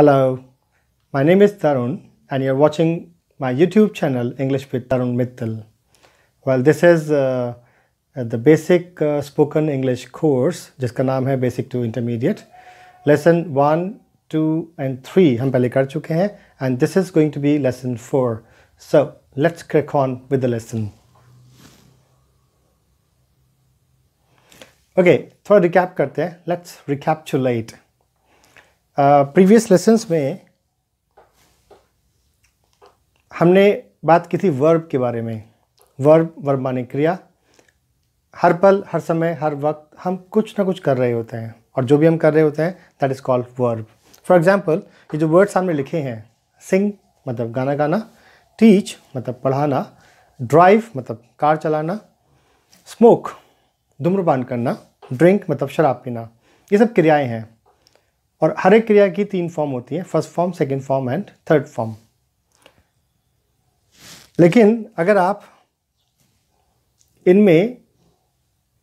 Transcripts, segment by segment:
Hello, my name is Tarun and you're watching my YouTube channel English with Tarun Mittal. Well, this is uh, uh the basic uh, spoken English course जिसका नाम है basic to intermediate. Lesson 1, 2 and 3 हम पहले कर चुके and this is going to be lesson 4. So, let's crack on with the lesson. Okay, थोड़ा recap करत हैं. Let's recapitulate. प्रीवियस लेसन्स में हमने बात की थी वर्ब के बारे में वर्ब वर्ब माने क्रिया हर पल हर समय हर वक्त हम कुछ ना कुछ कर रहे होते हैं और जो भी हम कर रहे होते हैं that is called verb for example ये जो वर्ड्स हमने लिखे हैं सिंग मतलब गाना गाना टीच मतलब पढ़ाना ड्राइव मतलब कार चलाना स्मोक धूम्रपान करना ड्रिंक मतलब शराब पीना ये सब क्रियाएं हैं और हर एक क्रिया की तीन फॉर्म होती है first form second form and third form लेकिन अगर आप इनमें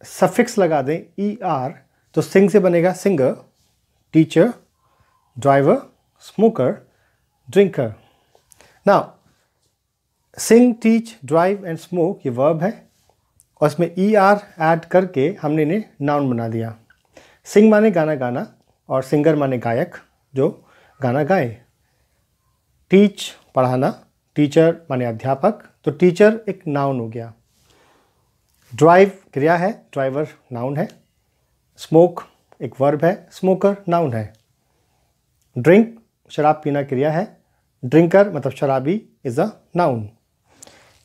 सफिक्स लगा दें ई e आर तो सिंग से बनेगा singer teacher driver smoker drinker now sing teach drive and smoke ये वर्ब है और इसमें ई आर ऐड करके हमने इन्हें नाउन बना दिया सिंग माने गाना गाना और सिंगर माने गायक जो गाना गाए टीच पढ़ाना टीचर माने अध्यापक तो टीचर एक नाउन हो गया ड्राइव क्रिया है ड्राइवर नाउन है स्मोक एक वर्ब है स्मोकर नाउन है ड्रिंक शराब पीना क्रिया है ड्रिंकर मतलब शराबी is a noun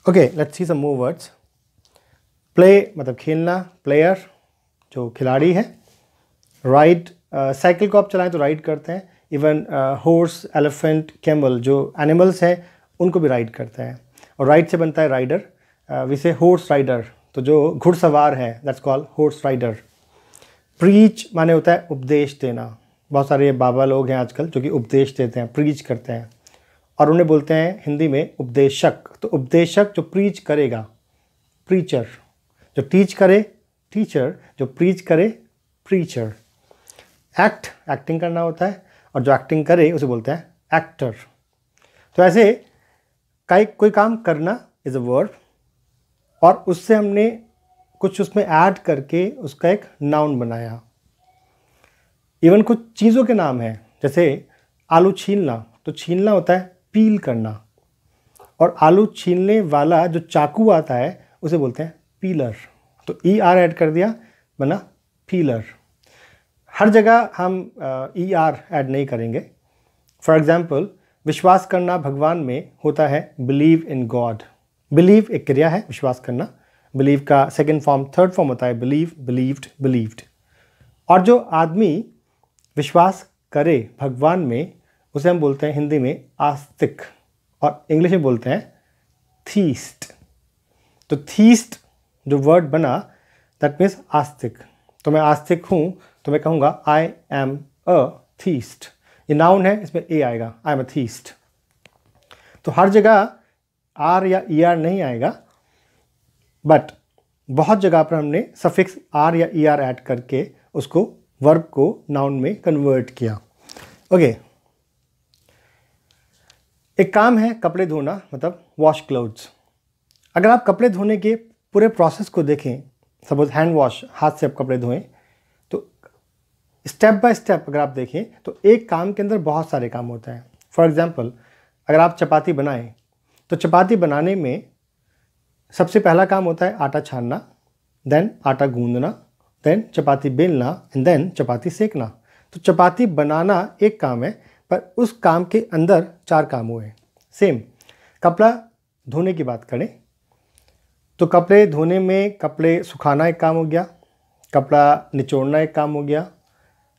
okay let's see some more words play मतलब खेलना प्लेयर जो खिलाड़ी है राइड साइकिल uh, को आप चलाएं तो राइड करते हैं इवन हॉर्स एलिफेंट कैमल जो एनिमल्स हैं उनको भी राइड करते हैं और राइड से बनता है राइडर विसे हॉर्स राइडर तो जो घुड़सवार है that's call horse rider preach माने होता है उपदेश देना बहुत सारे बाबा लोग हैं आजकल जो कि उपदेश देते हैं प्रीच करते हैं और उन्हें बोलते हैं हिंदी में उपदेशक तो उपदेशक जो प्रीच करेगा प्रीचर जो टीच करे टीचर जो प्रीच करे प्रीचर एक्ट एक्टिंग करना होता है और जो एक्टिंग करे उसे बोलते हैं एक्टर तो ऐसे कई कोई काम करना इज़ अ वर्ड और उससे हमने कुछ उसमें ऐड करके उसका एक नाउन बनाया इवन कुछ चीज़ों के नाम हैं जैसे आलू छीलना तो छीलना होता है पील करना और आलू छीलने वाला जो चाकू आता है उसे बोलते हैं पीलर तो ई आर ऐड कर दिया बना पीलर हर जगह हम ई आर एड नहीं करेंगे फॉर एग्ज़ाम्पल विश्वास करना भगवान में होता है बिलीव इन गॉड बिलीव एक क्रिया है विश्वास करना बिलीव का सेकेंड फॉर्म थर्ड फॉर्म होता है बिलीव बिलीव्ड बिलीव्ड और जो आदमी विश्वास करे भगवान में उसे हम बोलते हैं हिंदी में आस्तिक और इंग्लिश में बोलते हैं थीस्ट तो थीस्ट जो वर्ड बना दैट मीन्स आस्तिक तो मैं आस्तिक हूँ तो मैं कहूंगा आई एम अ थीस्ट ये नाउन है इसमें ए आएगा आई एम अ थीस्ट तो हर जगह आर या ई e आर नहीं आएगा बट बहुत जगह पर हमने सफिक्स आर या ई आर ऐड करके उसको वर्ब को नाउन में कन्वर्ट किया ओके okay. एक काम है कपड़े धोना मतलब वॉश क्लोथ्स अगर आप कपड़े धोने के पूरे प्रोसेस को देखें सपोज हैंड वॉश हाथ से आप कपड़े धोएं स्टेप बाय स्टेप अगर आप देखें तो एक काम के अंदर बहुत सारे काम होते हैं फॉर एग्ज़ाम्पल अगर आप चपाती बनाएं तो चपाती बनाने में सबसे पहला काम होता है आटा छानना देन आटा गूंदना देन चपाती बेलना एंड देन चपाती सेकना तो चपाती बनाना एक काम है पर उस काम के अंदर चार काम हुए हैं सेम कपड़ा धोने की बात करें तो कपड़े धोने में कपड़े सुखाना एक काम हो गया कपड़ा निचोड़ना एक काम हो गया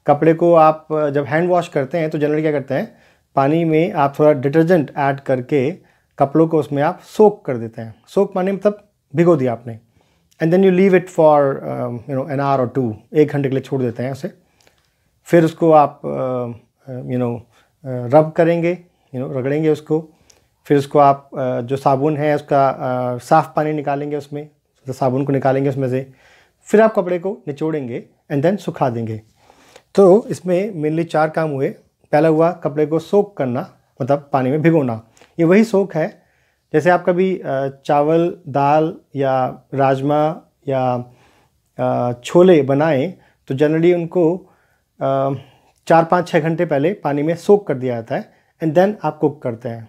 कपड़े को आप जब हैंड वॉश करते हैं तो जनरली क्या करते हैं पानी में आप थोड़ा डिटर्जेंट ऐड करके कपड़ों को उसमें आप सोक कर देते हैं सोक माने मतलब भिगो दिया आपने and then you leave it for you know an hour or two एक घंटे के लिए छोड़ देते हैं उसे फिर उसको आप यू नो रब करेंगे यू नो रगड़ेंगे उसको फिर उसको आप uh, जो साबुन है उसका uh, साफ़ पानी निकालेंगे उसमें तो साबुन को निकालेंगे उसमें से फिर आप कपड़े को निचोड़ेंगे एंड देन सुखा देंगे तो इसमें मेनली चार काम हुए पहला हुआ कपड़े को सोख करना मतलब पानी में भिगोना ये वही सोख है जैसे आप कभी चावल दाल या राजमा या छोले बनाएं तो जनरली उनको चार पाँच छः घंटे पहले पानी में सोख कर दिया जाता है एंड देन आप कुक करते हैं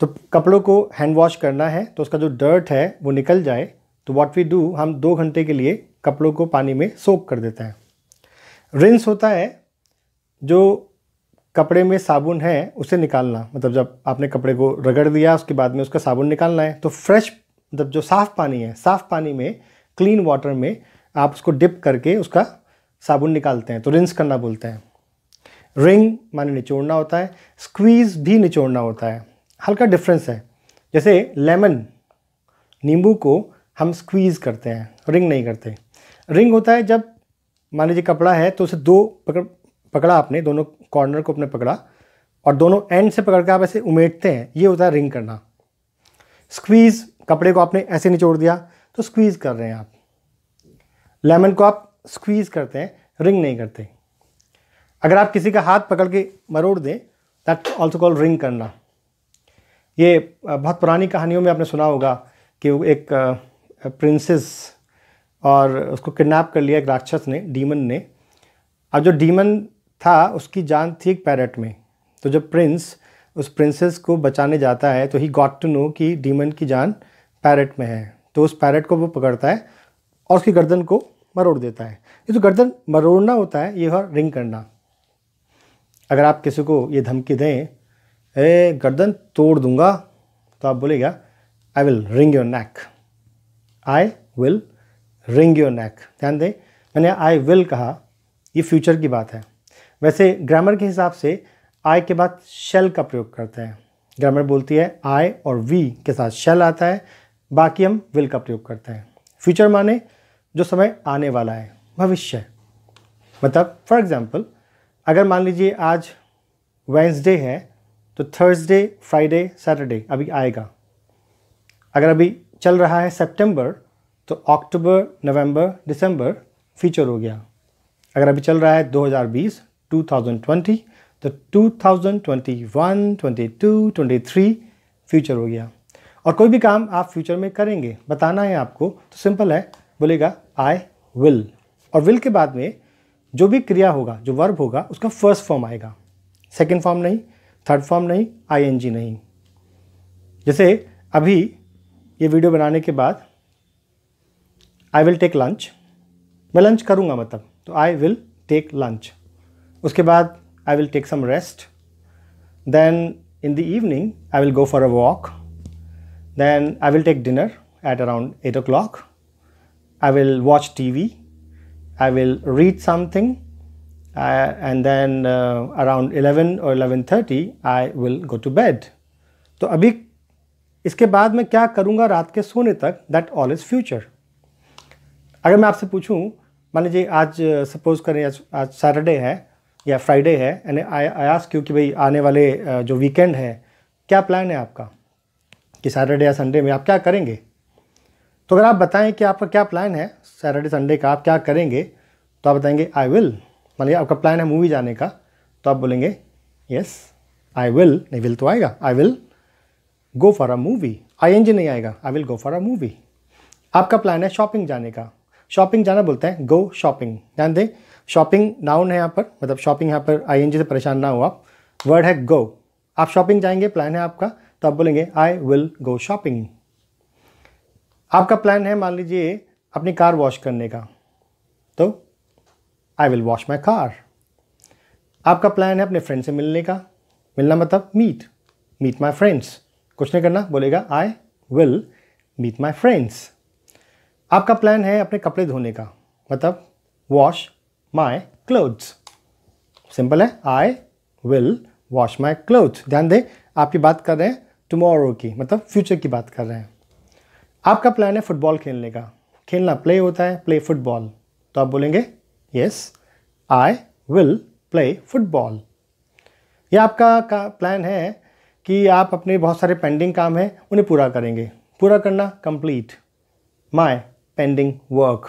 तो कपड़ों को हैंड वॉश करना है तो उसका जो डर्ट है वो निकल जाए तो व्हाट वी डू हम दो घंटे के लिए कपड़ों को पानी में सोख कर देते हैं रिंस होता है जो कपड़े में साबुन है उसे निकालना मतलब जब आपने कपड़े को रगड़ दिया उसके बाद में उसका साबुन निकालना है तो फ्रेश मतलब जो साफ़ पानी है साफ़ पानी में क्लीन वाटर में आप उसको डिप करके उसका साबुन निकालते हैं तो रिंस करना बोलते हैं रिंग माने निचोड़ना होता है स्क्वीज़ भी निचोड़ना होता है हल्का डिफरेंस है जैसे लेमन नींबू को हम स्क्वीज़ करते हैं रिंग नहीं करते रिंग होता है जब मान लीजिए कपड़ा है तो उसे दो पकड़ पकड़ा आपने दोनों कॉर्नर को अपने पकड़ा और दोनों एंड से पकड़ के आप ऐसे उमेटते हैं ये होता है रिंग करना स्क्वीज़ कपड़े को आपने ऐसे निचोड़ दिया तो स्क्वीज़ कर रहे हैं आप लेमन को आप स्क्वीज़ करते हैं रिंग नहीं करते अगर आप किसी का हाथ पकड़ के मरोड़ दें दैट ऑल्सो कॉल रिंग करना ये बहुत पुरानी कहानियों में आपने सुना होगा कि एक प्रिंसेस और उसको किडनैप कर लिया एक राक्षस ने डीमन ने अब जो डीमन था उसकी जान थी एक पैरट में तो जब प्रिंस उस प्रिंसेस को बचाने जाता है तो ही गॉट टू नो कि डीमन की जान पैरट में है तो उस पैरट को वो पकड़ता है और उसकी गर्दन को मरोड़ देता है ये जो गर्दन मरोड़ना होता है ये और रिंग करना अगर आप किसी को ये धमकी दें ए गर्दन तोड़ दूंगा तो आप बोलेगा I will wring your neck I will wring your neck ध्यान दें मैंने आई विल कहा ये फ्यूचर की बात है वैसे ग्रामर के हिसाब से आई के बाद शेल का प्रयोग करते हैं ग्रामर बोलती है आई और वी के साथ शेल आता है बाकी हम विल का प्रयोग करते हैं फ्यूचर माने जो समय आने वाला है भविष्य मतलब फॉर एग्ज़ाम्पल अगर मान लीजिए आज वेंसडे है तो थर्सडे फ्राइडे सैटरडे अभी आएगा अगर अभी चल रहा है सितंबर तो अक्टूबर नवंबर दिसंबर फीचर हो गया अगर अभी चल रहा है 2020 2020 तो 2021 22 23 फ्यूचर हो गया और कोई भी काम आप फ्यूचर में करेंगे बताना है आपको तो सिंपल है बोलेगा आई विल और विल के बाद में जो भी क्रिया होगा जो वर्ब होगा उसका फर्स्ट फॉर्म आएगा सेकेंड फॉर्म नहीं थर्ड फॉर्म नहीं आईएनजी नहीं जैसे अभी ये वीडियो बनाने के बाद आई विल टेक लंच मैं लंच करूँगा मतलब तो आई विल टेक लंच उसके बाद I will take some rest then in the evening I will go for a walk then I will take dinner around eight o'clock I will watch T V I will read something and then around eleven और or thirty I will go to bed तो अभी इसके बाद मैं क्या करूँगा रात के सोने तक दैट ऑल इज़ फ्यूचर अगर मैं आपसे पूछूं मान लीजिए आज सपोज करें आज आज सैटरडे है या फ्राइडे है यानी आई आस्क कि भाई आने वाले जो वीकेंड है क्या प्लान है आपका कि सैटरडे या संडे में आप क्या करेंगे तो अगर आप बताएं कि आपका क्या प्लान है सैटरडे संडे का आप क्या करेंगे तो आप बताएंगे आई विल मान लीजिए आपका प्लान है मूवी जाने का तो आप बोलेंगे यस आई विल नहीं विल तो आएगा I will go for a movie I N G नहीं आएगा I will go for a movie आपका प्लान है शॉपिंग जाने का शॉपिंग जाना बोलते हैं गो शॉपिंग ध्यान दें शॉपिंग नाउन है यहाँ पर मतलब शॉपिंग यहाँ पर आई से परेशान ना हो आप वर्ड है गो आप शॉपिंग जाएंगे प्लान है आपका तो आप बोलेंगे आई विल गो शॉपिंग आपका प्लान है मान लीजिए अपनी कार वॉश करने का तो I will wash my car आपका प्लान है अपने फ्रेंड से मिलने का मिलना मतलब मीट मीट माई फ्रेंड्स कुछ नहीं करना बोलेगा I will meet my friends आपका प्लान है अपने कपड़े धोने का मतलब वॉश माई क्लोथ्स सिंपल है I will wash my cloth ध्यान दें आपकी बात कर रहे हैं टुमारो की मतलब फ्यूचर की बात कर रहे हैं आपका प्लान है फुटबॉल खेलने का खेलना प्ले होता है प्ले फुटबॉल तो आप बोलेंगे yes I will play football यह आपका का प्लान है कि आप अपने बहुत सारे पेंडिंग काम हैं उन्हें पूरा करेंगे पूरा करना कंप्लीट माय पेंडिंग वर्क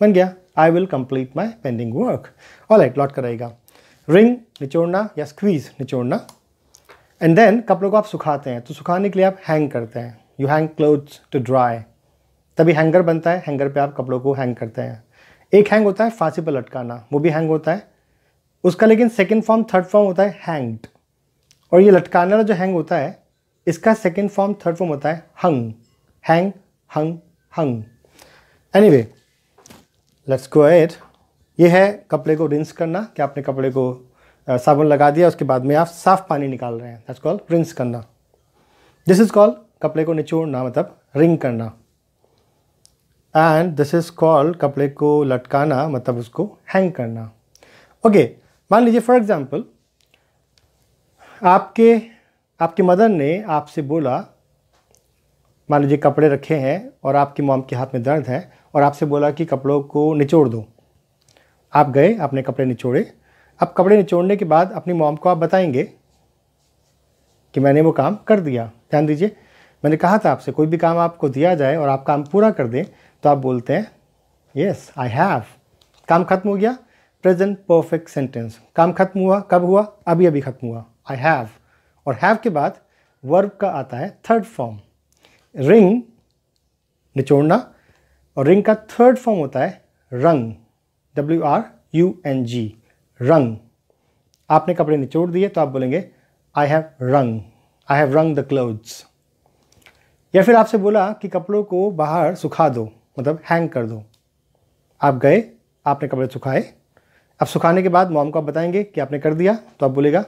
बन गया I will complete my pending work all at lot कराएगा रिंग निचोड़ना या स्क्वीज निचोड़ना एंड देन कपड़ों को आप सुखाते हैं तो सुखाने के लिए आप हैंग करते हैं you hang clothes to dry तभी हैंगर बनता है हैंगर पे आप कपड़ों को हैंग करते हैं एक हैंग होता है फांसी पर लटकाना वो भी हैंग होता है उसका लेकिन सेकेंड फॉर्म थर्ड फॉर्म होता है हैंग्ड और ये लटकाने वाला जो हैंग होता है इसका सेकेंड फॉर्म थर्ड फॉर्म होता है hung hang hung hung anyway let's go at ये है कपड़े को रिंस करना कि आपने कपड़े को साबुन लगा दिया उसके बाद में आप साफ़ पानी निकाल रहे हैं दैट्स कॉल रिंस करना दिस इज़ कॉल कपड़े को निचोड़ना मतलब रिंग करना एंड दिस इज़ कॉल कपड़े को लटकाना मतलब उसको हैंग करना ओके मान लीजिए फॉर एग्ज़ाम्पल आपके आपकी मदर ने आपसे बोला मान लीजिए कपड़े रखे हैं और आपकी मॉम के हाथ में दर्द है और आपसे बोला कि कपड़ों को निचोड़ दो आप गए आपने कपड़े निचोड़े अब कपड़े निचोड़ने के बाद अपनी मॉम को आप बताएंगे कि मैंने वो काम कर दिया ध्यान दीजिए मैंने कहा था आपसे कोई भी काम आपको दिया जाए और आप काम पूरा कर दें तो आप बोलते हैं यस आई हैव काम ख़त्म हो गया प्रेजेंट परफेक्ट सेंटेंस काम ख़त्म हुआ कब हुआ अभी अभी ख़त्म हुआ आई हैव और हैव के बाद वर्ब का आता है थर्ड फॉर्म रिंग निचोड़ना और रिंग का थर्ड फॉर्म होता है wrung W R U N G wrung आपने कपड़े निचोड़ दिए तो आप बोलेंगे I have wrung I have wrung the clothes या फिर आपसे बोला कि कपड़ों को बाहर सुखा दो मतलब हैंग कर दो आप गए आपने कपड़े सुखाए अब सुखाने के बाद मॉम को आप बताएंगे कि आपने कर दिया तो आप बोलेगा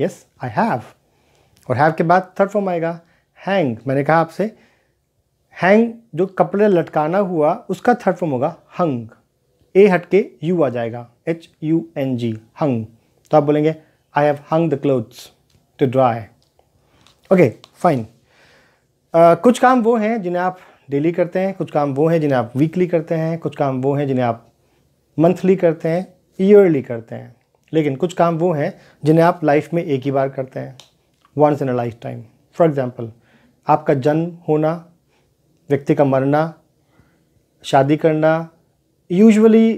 यस आई हैव और हैव के बाद थर्ड फॉर्म आएगा हैंग मैंने कहा आपसे हैंग जो कपड़े लटकाना हुआ उसका थर्ड फॉर्म होगा हंग ए हट के यू आ जाएगा H U N G hung तो आप बोलेंगे I have hung the clothes to dry okay fine कुछ काम वो हैं जिन्हें आप डेली करते हैं कुछ काम वो हैं जिन्हें आप वीकली करते हैं कुछ काम वो हैं जिन्हें आप मंथली करते हैं ईयरली करते हैं लेकिन कुछ काम वो हैं जिन्हें आप लाइफ में एक ही बार करते हैं once in a life time for example आपका जन्म होना व्यक्ति का मरना शादी करना यूजुअली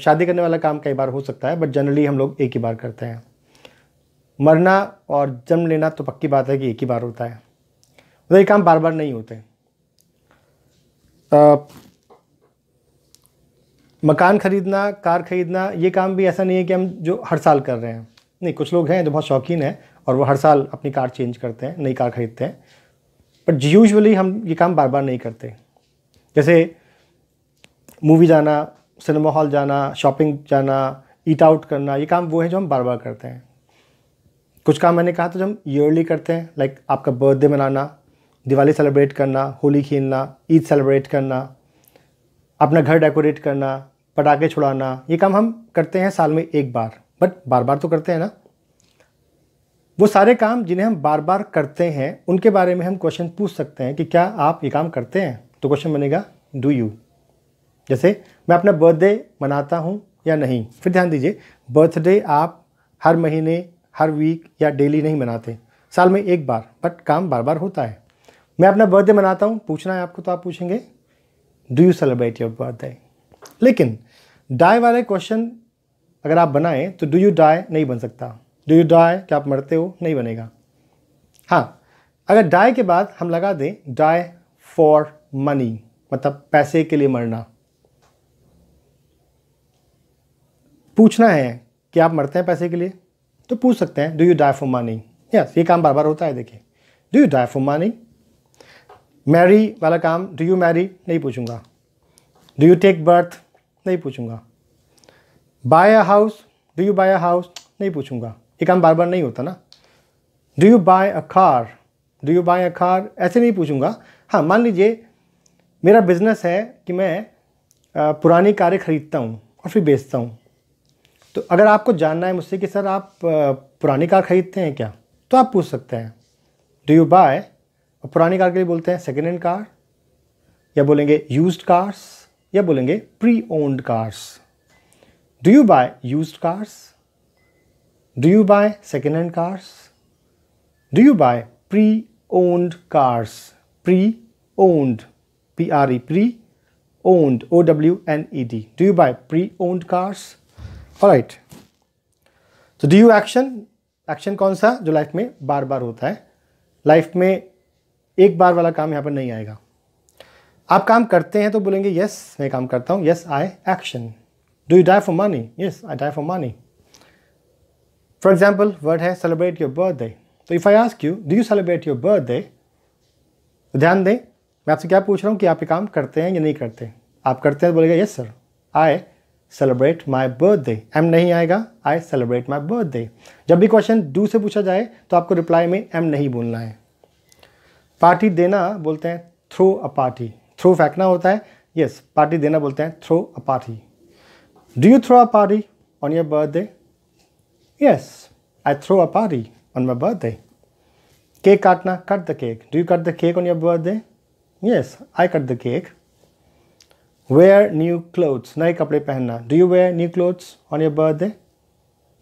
शादी करने वाला काम कई बार हो सकता है बट जनरली हम लोग एक ही बार करते हैं मरना और जन्म लेना तो पक्की बात है कि एक ही बार होता है मतलब ये काम बार बार नहीं होते आ, मकान खरीदना कार खरीदना ये काम भी ऐसा नहीं है कि हम जो हर साल कर रहे हैं नहीं कुछ लोग हैं जो बहुत शौकीन हैं और वो हर साल अपनी कार चेंज करते हैं नई कार खरीदते हैं बट यूजली हम ये काम बार बार नहीं करते जैसे मूवी जाना सिनेमा हॉल जाना शॉपिंग जाना ईट आउट करना ये काम वो है जो हम बार बार करते हैं कुछ काम मैंने कहा था जो हम ईयरली करते हैं लाइक like आपका बर्थडे मनाना दिवाली सेलिब्रेट करना होली खेलना ईद सेलिब्रेट करना अपना घर डेकोरेट करना पटाखे छुड़ाना ये काम हम करते हैं साल में एक बार बट बार बार तो करते हैं ना वो सारे काम जिन्हें हम बार बार करते हैं उनके बारे में हम क्वेश्चन पूछ सकते हैं कि क्या आप ये काम करते हैं तो क्वेश्चन बनेगा डू यू जैसे मैं अपना बर्थडे मनाता हूँ या नहीं फिर ध्यान दीजिए बर्थडे आप हर महीने हर वीक या डेली नहीं मनाते साल में एक बार बट काम बार बार होता है मैं अपना बर्थडे मनाता हूँ पूछना है आपको तो आप पूछेंगे do you celebrate your birthday लेकिन डाई वाले क्वेश्चन अगर आप बनाएं तो डू यू डाई नहीं बन सकता डू यू डाई क्या आप मरते हो नहीं बनेगा हाँ अगर डाई के बाद हम लगा दें डाई फॉर मनी मतलब पैसे के लिए मरना पूछना है कि आप मरते हैं पैसे के लिए तो पूछ सकते हैं do you die for money yes ये काम बार बार होता है देखिए do you die for money marry वाला काम डू यू मैरी नहीं पूछूंगा डू यू टेक बर्थ नहीं पूछूंगा buy a house do you buy a house नहीं पूछूंगा ये काम बार बार नहीं होता ना do you buy a car do you buy a car ऐसे नहीं पूछूंगा हाँ मान लीजिए मेरा बिजनेस है कि मैं पुरानी कारें ख़रीदता हूँ और फिर बेचता हूँ तो अगर आपको जानना है मुझसे कि सर आप पुरानी कार ख़रीदते हैं क्या तो आप पूछ सकते हैं डू यू बाय और पुरानी कार के लिए बोलते हैं सेकेंड हैंड कार या बोलेंगे यूज कार्स या बोलेंगे pre owned cars do you buy use cars Do you buy second hand cars? Do you buy pre owned cars? Pre owned, P R E, pre owned, O W N E D. Do you buy pre owned cars? All right. So, do you action? Action कौन सा जो life में बार बार होता है life में एक बार वाला काम यहाँ पर नहीं आएगा आप काम करते हैं तो बोलेंगे यस yes, मैं काम करता हूँ yes I action do you die for money yes I die for money for example word है योर बर्थ डे तो if I ask you do you celebrate your birthday? तो ध्यान दें मैं आपसे क्या पूछ रहा हूँ कि आप ये काम करते हैं या नहीं करते आप करते हैं तो बोलेगा yes sir I celebrate my birthday am नहीं आएगा आई सेलिब्रेट माई बर्थडे जब भी क्वेश्चन डू से पूछा जाए तो आपको रिप्लाई में एम नहीं बोलना है पार्टी देना बोलते हैं थ्रो अ पार्टी थ्रो फेंकना होता है यस yes, पार्टी देना बोलते हैं throw a party do you throw a party on your birthday Yes, I throw a party on my birthday. Cake cutna, cut the cake. Do you cut the cake on your birthday? Yes, I cut the cake. Wear new clothes, नए कपड़े पहनना. Do you wear new clothes on your birthday?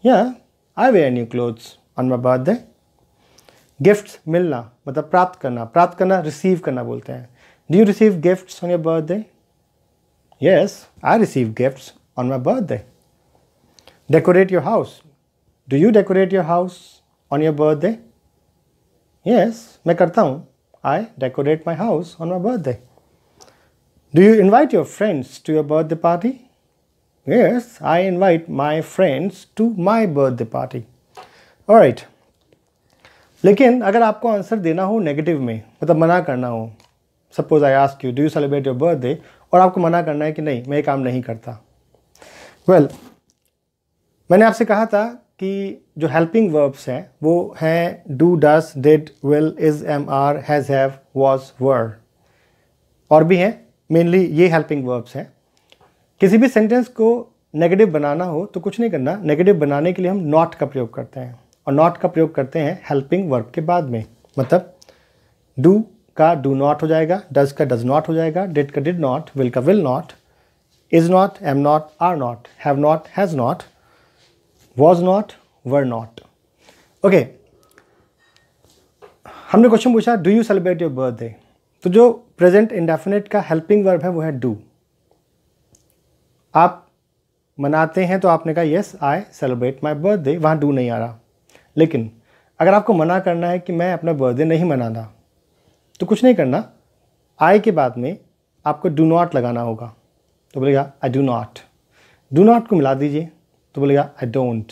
Yeah, I wear new clothes on my birthday. Gift मिलना मतलब प्राप्त करना प्राप्त करना receive करना बोलते हैं Do you receive gifts on your birthday? Yes, I receive gifts on my birthday. Decorate your house. Do you decorate your house on your birthday yes मैं करता हूँ I decorate my house on my birthday do you invite your friends to your birthday party yes I invite my friends to my birthday party right लेकिन अगर आपको answer देना हो negative में मतलब मना करना हो suppose I ask you do you celebrate your birthday और आपको मना करना है कि नहीं मैं ये काम नहीं करता वेल well, मैंने आपसे कहा था कि जो हेल्पिंग वर्ब्स हैं वो हैं do does did will is am are has have was were और भी हैं मेनली ये हेल्पिंग वर्ब्स हैं किसी भी सेंटेंस को नेगेटिव बनाना हो तो कुछ नहीं करना नेगेटिव बनाने के लिए हम नॉट का प्रयोग करते हैं और नॉट का प्रयोग करते हैं हेल्पिंग वर्ब के बाद में मतलब डू का डू नॉट हो जाएगा डज का डज नॉट हो जाएगा डिड का डिड नॉट विल का will not is not am not are not have not has not was not were not okay हमने क्वेश्चन पूछा do you celebrate your birthday तो जो प्रेजेंट इंडेफिनेट का helping verb है वो है डू आप मनाते हैं तो आपने कहा yes I celebrate my birthday वहाँ डू नहीं आ रहा लेकिन अगर आपको मना करना है कि मैं अपना बर्थडे नहीं मनाना तो कुछ नहीं करना आई के बाद में आपको डू नॉट लगाना होगा तो बोलेगा I do not do not को मिला दीजिए तो बोलेगा आई डोंट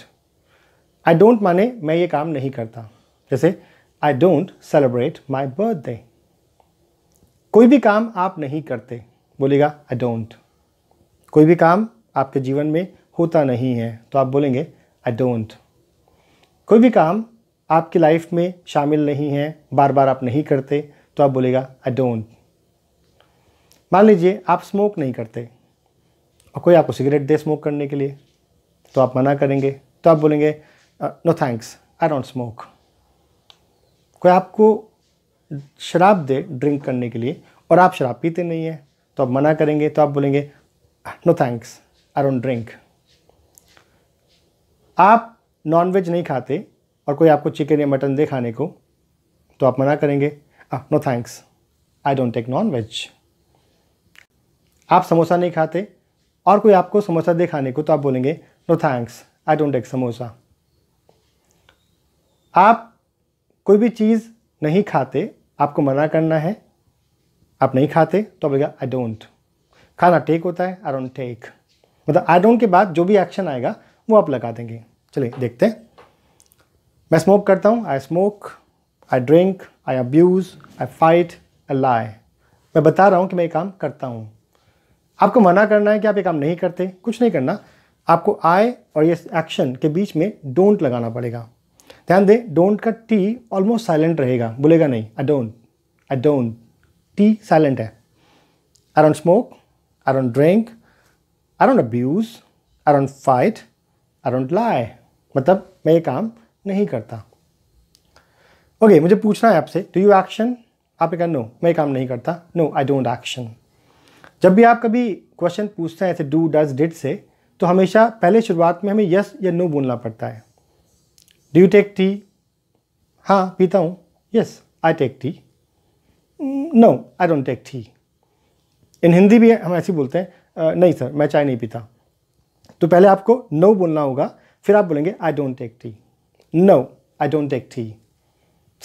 आई डोंट माने मैं ये काम नहीं करता जैसे I don't celebrate my birthday कोई भी काम आप नहीं करते बोलेगा आई डोंट कोई भी काम आपके जीवन में होता नहीं है तो आप बोलेंगे आई डोंट कोई भी काम आपकी लाइफ में शामिल नहीं है बार बार आप नहीं करते तो आप बोलेगा आई डोंट मान लीजिए आप स्मोक नहीं करते और कोई आपको सिगरेट दे स्मोक करने के लिए तो आप मना करेंगे तो आप बोलेंगे no thanks I don't smoke कोई आपको शराब दे ड्रिंक करने के लिए और आप शराब पीते नहीं हैं तो आप मना करेंगे तो आप बोलेंगे no thanks I don't drink आप नॉनवेज नहीं खाते और कोई आपको चिकन या मटन दे खाने को तो आप मना करेंगे no thanks I don't take non veg आप समोसा नहीं खाते और कोई आपको समोसा दे खाने को तो आप बोलेंगे no thanks I don't take samosa आप कोई भी चीज़ नहीं खाते आपको मना करना है आप नहीं खाते तो बोलेगा आई डोंट खाना टेक होता है आई डोंट टेक मतलब आई डोंट के बाद जो भी एक्शन आएगा वो आप लगा देंगे चलिए देखते हैं मैं स्मोक करता हूँ I smoke I drink I abuse I fight I lie मैं बता रहा हूँ कि मैं ये काम करता हूँ आपको मना करना है कि आप ये काम नहीं करते कुछ नहीं करना आपको आई और ये एक्शन के बीच में डोंट लगाना पड़ेगा ध्यान दें डोंट का टी ऑलमोस्ट साइलेंट रहेगा बोलेगा नहीं I don't I don't T silent है I don't smoke I don't drink I don't abuse I don't fight I don't lie मतलब मैं ये काम नहीं करता ओके okay, मुझे पूछना है आपसे डू यू एक्शन आपने कहा नो मैं ये काम नहीं करता नो आई डोंट एक्शन जब भी आप कभी क्वेश्चन पूछते हैं ऐसे डू डज डिड से तो हमेशा पहले शुरुआत में हमें यस या नो बोलना पड़ता है डू यू टेक टी हाँ पीता हूँ yes I take tea no I don't take tea in Hindi भी हम ऐसे बोलते हैं नहीं सर मैं चाय नहीं पीता तो पहले आपको नो बोलना होगा फिर आप बोलेंगे I don't take tea no I don't take tea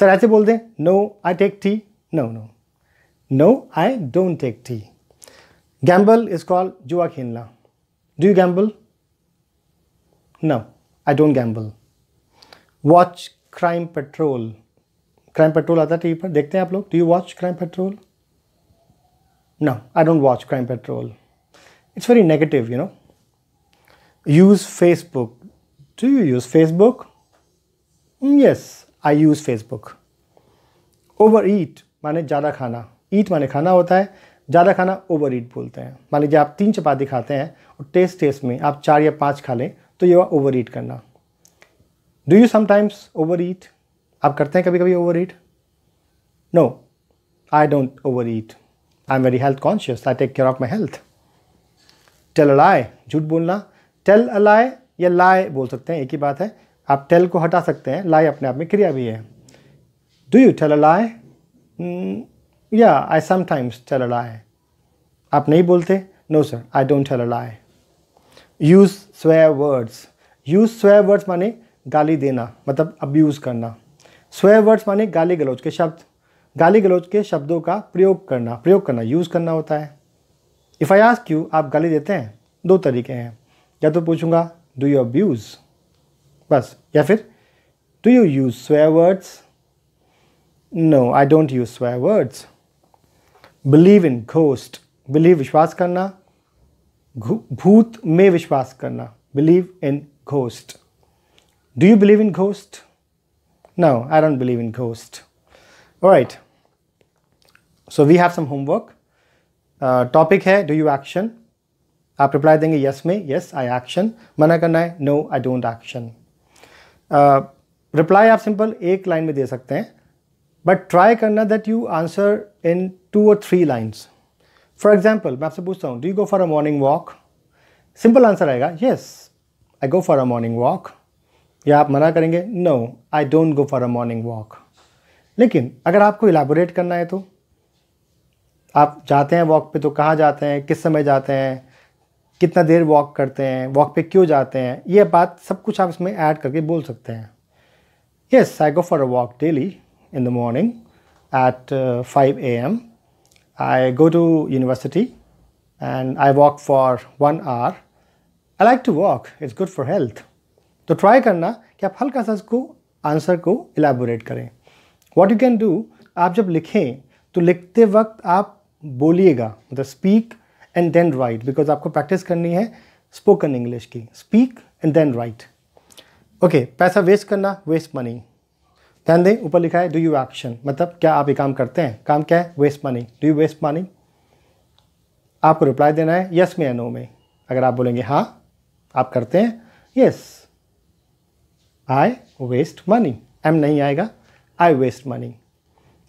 sir ऐसे बोल दें no I take tea no no no I don't take tea gamble is call जुआ खेलना do you gamble? No, I don't gamble watch Crime Patrol Crime Patrol आता है TV पर देखते हैं आप लोग do you watch Crime Patrol no I don't watch Crime Patrol it's very negative you know use Facebook do you use Facebook yes I use Facebook overeat माने ज़्यादा खाना ईट माने खाना होता है ज़्यादा खाना ओवर ईट बोलते हैं मान लीजिए आप तीन चपाती खाते हैं और टेस्ट टेस्ट में आप चार या पाँच खा लें तो ये हुआ ओवर ईट करना do you sometimes overeat आप करते हैं कभी कभी overeat no I don't overeat I am very health conscious I take care of my health tell a lie झूठ बोलना टेल अलाय या लाए बोल सकते हैं एक ही बात है आप टेल को हटा सकते हैं लाए अपने आप में क्रिया भी है डू यू टेल लाए या आई समटाइम्स टेल अ लाई आप नहीं बोलते no sir I don't tell a lie use swear words use swear words माने गाली देना मतलब अब्यूज़ करना स्वेयर वर्ड्स माने गाली गलौज के शब्द गाली गलौज के शब्दों का प्रयोग करना प्रयोग करना यूज़ करना होता है इफ़ आई आस्क यू आप गाली देते हैं दो तरीके हैं या तो पूछूंगा डू यू अब्यूज़ बस या फिर do you use swear words no I don't use swear words believe in ghost believe विश्वास करना भूत में विश्वास करना believe in ghost do you believe in ghost no I don't believe in ghost right so we have some homework topic है do you action आप reply देंगे yes में यस आई एक्शन मना करना है no I don't action reply आप simple एक line में दे सकते हैं बट ट्राई करना that you answer in two और थ्री लाइन्स फॉर एग्जाम्पल मैं आपसे पूछता हूँ do go for a morning walk simple answer आएगा yes I go for a morning walk या आप मना करेंगे no I don't go for a morning walk लेकिन अगर आपको इलाबोरेट करना है तो आप जाते हैं वॉक पे तो कहाँ जाते हैं किस समय जाते हैं कितना देर वॉक करते हैं वॉक पे क्यों जाते हैं ये बात सब कुछ आप इसमें ऐड करके बोल सकते हैं yes I go for a walk daily in the morning at 5 uh, a.m. I go to university and I walk for one hour. I like to walk, it's good for health. तो try करना कि आप हल्का सा इसको answer को elaborate करें what you can do आप जब लिखें तो लिखते वक्त आप बोलिएगा मतलब speak and then write because आपको प्रैक्टिस करनी है स्पोकन इंग्लिश की speak and then write okay पैसा वेस्ट करना वेस्ट मनी ध्यान दें ऊपर लिखा है डू यू एक्शन मतलब क्या आप ये काम करते हैं काम क्या है waste money do you waste money आपको रिप्लाई देना है यस में या नो में अगर आप बोलेंगे हाँ आप करते हैं yes I waste money am नहीं आएगा आई वेस्ट मनी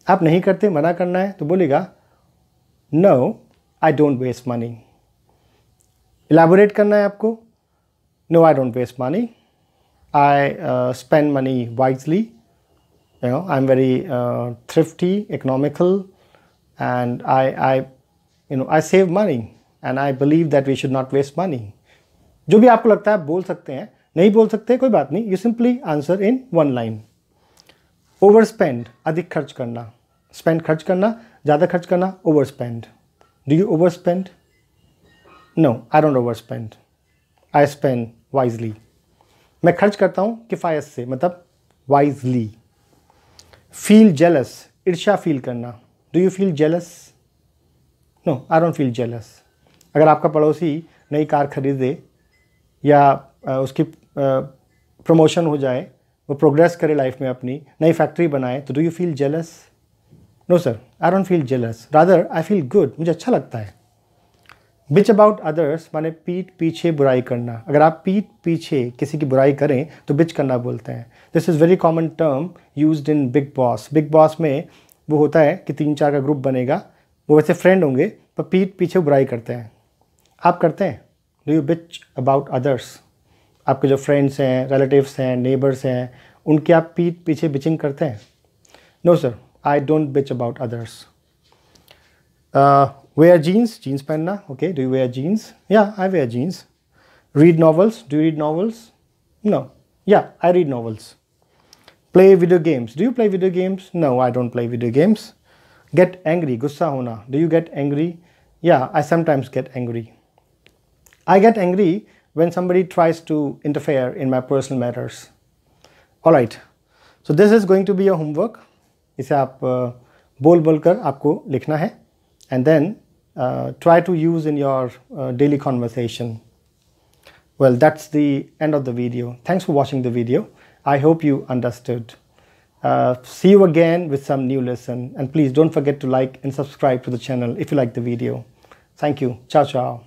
आप नहीं करते मना करना है तो बोलेगा no I don't waste money elaborate करना है आपको no I don't waste money I spend money wisely you know i'm very uh, thrifty economical and i i you know i save money and I believe that we should not waste money जो भी आपको लगता है आप बोल सकते हैं नहीं बोल सकते कोई बात नहीं you simply answer in one line overspend अधिक खर्च करना स्पेंड खर्च करना ज़्यादा खर्च करना overspend do you overspend no I don't overspend I spend wisely मैं खर्च करता हूँ किफ़ायत से मतलब वाइजली फील जेलस ईर्षा फील करना do you feel jealous no I don't feel jealous अगर आपका पड़ोसी नई कार खरीद दे या उसकी प्रमोशन हो जाए वो प्रोग्रेस करे लाइफ में अपनी नई फैक्ट्री बनाए तो do you feel jealous no sir I don't feel jealous rather I feel good मुझे अच्छा लगता है बिच अबाउट अदर्स माने पीठ पीछे बुराई करना अगर आप पीठ पीछे किसी की बुराई करें तो बिच करना बोलते हैं this is very common term use in Bigg Boss Bigg Boss में वो होता है कि तीन चार का ग्रुप बनेगा वो वैसे फ्रेंड होंगे पर पीठ पीछे बुराई करते हैं आप करते हैं do you bitch about others आपके जो फ्रेंड्स हैं रिलेटिव्स हैं नेबर्स हैं उनके आप पीठ पीछे बिचिंग करते हैं no sir I don't bitch about others Wear jeans, jeans panna, okay, do you wear jeans? Yeah, I wear jeans. Read novels, do you read novels? No. Yeah, I read novels. Play video games, do you play video games? No, I don't play video games. Get angry, gussa hona, do you get angry? Yeah, I sometimes get angry. I get angry when somebody tries to interfere in my personal matters. Alright, so this is going to be your homework. इसे आप बोल बोल आपको लिखना है and uh, try to use in your uh, daily conversation. Well, that's the end of the video. Thanks for watching the video. I hope you understood. Uh, see you again with some new lesson. And please don't forget to like and subscribe to the channel if you like the video. Thank you. Ciao, ciao.